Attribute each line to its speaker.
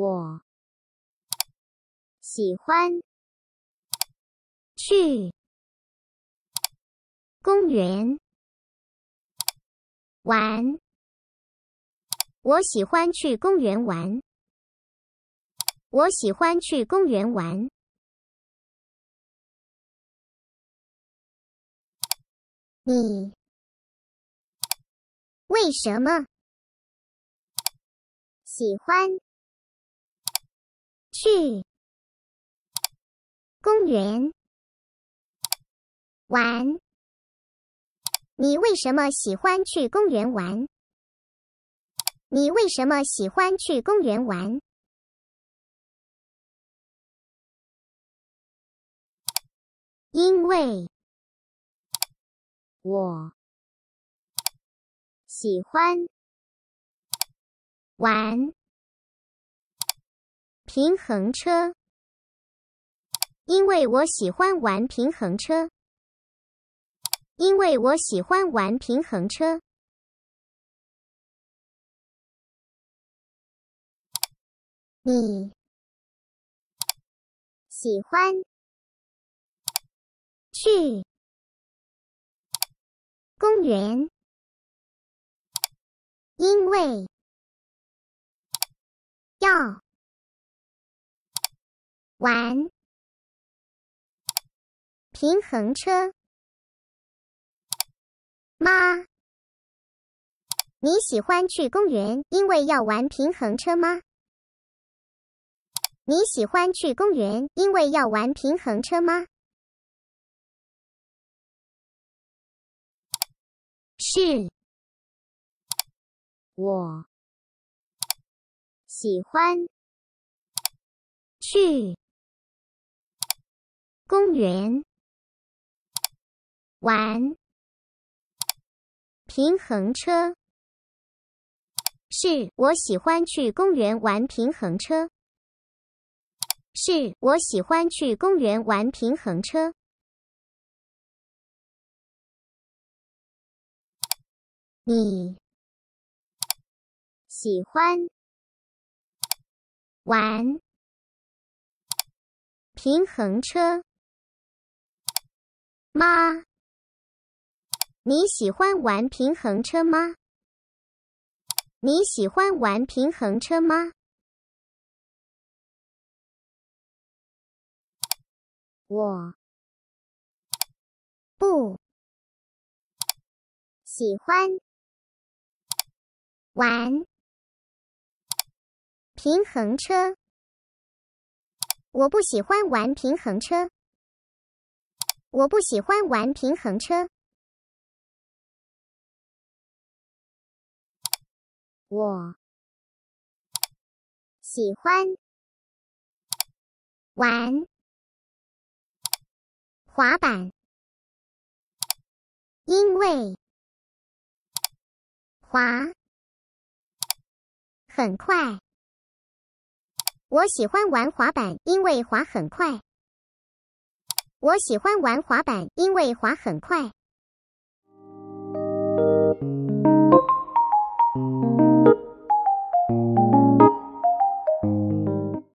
Speaker 1: 我喜欢去公园玩。我喜欢去公园玩。我喜欢去公园玩。你为什么喜欢？去公园玩。你为什么喜欢去公园玩？你为什么喜欢去公园玩？因为我喜欢玩。平衡车，因为我喜欢玩平衡车。因为我喜欢玩平衡车。你喜欢去公园，因为要。玩平衡车吗？你喜欢去公园，因为要玩平衡车吗？你喜欢去公园，因为要玩平衡车吗？是。我喜欢去。公园玩平衡车，是我喜欢去公园玩平衡车。是我喜欢去公园玩平衡车。你喜欢玩平衡车。妈，你喜欢玩平衡车吗？你喜欢玩平衡车吗？我不喜欢玩平衡车。我不喜欢玩平衡车。我不喜欢玩平衡车，我喜欢玩滑板，因为滑很快。我喜欢玩滑板，因为滑很快。我喜欢玩滑板，因为滑很快。